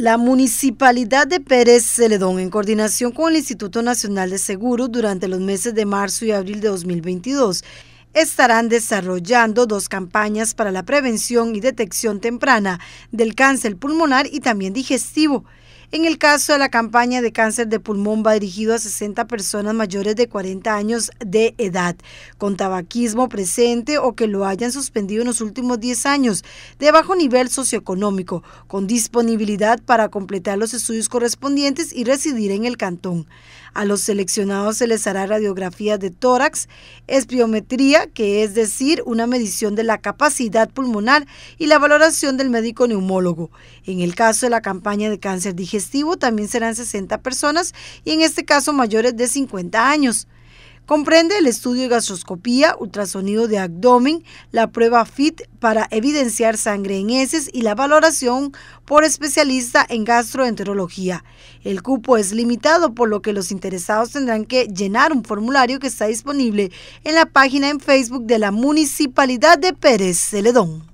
La Municipalidad de Pérez Celedón, en coordinación con el Instituto Nacional de Seguro, durante los meses de marzo y abril de 2022, estarán desarrollando dos campañas para la prevención y detección temprana del cáncer pulmonar y también digestivo. En el caso de la campaña de cáncer de pulmón va dirigido a 60 personas mayores de 40 años de edad, con tabaquismo presente o que lo hayan suspendido en los últimos 10 años, de bajo nivel socioeconómico, con disponibilidad para completar los estudios correspondientes y residir en el cantón. A los seleccionados se les hará radiografía de tórax, espiometría, que es decir, una medición de la capacidad pulmonar y la valoración del médico neumólogo. En el caso de la campaña de cáncer digestivo también serán 60 personas y en este caso mayores de 50 años. Comprende el estudio de gastroscopía, ultrasonido de abdomen, la prueba FIT para evidenciar sangre en heces y la valoración por especialista en gastroenterología. El cupo es limitado, por lo que los interesados tendrán que llenar un formulario que está disponible en la página en Facebook de la Municipalidad de Pérez Celedón.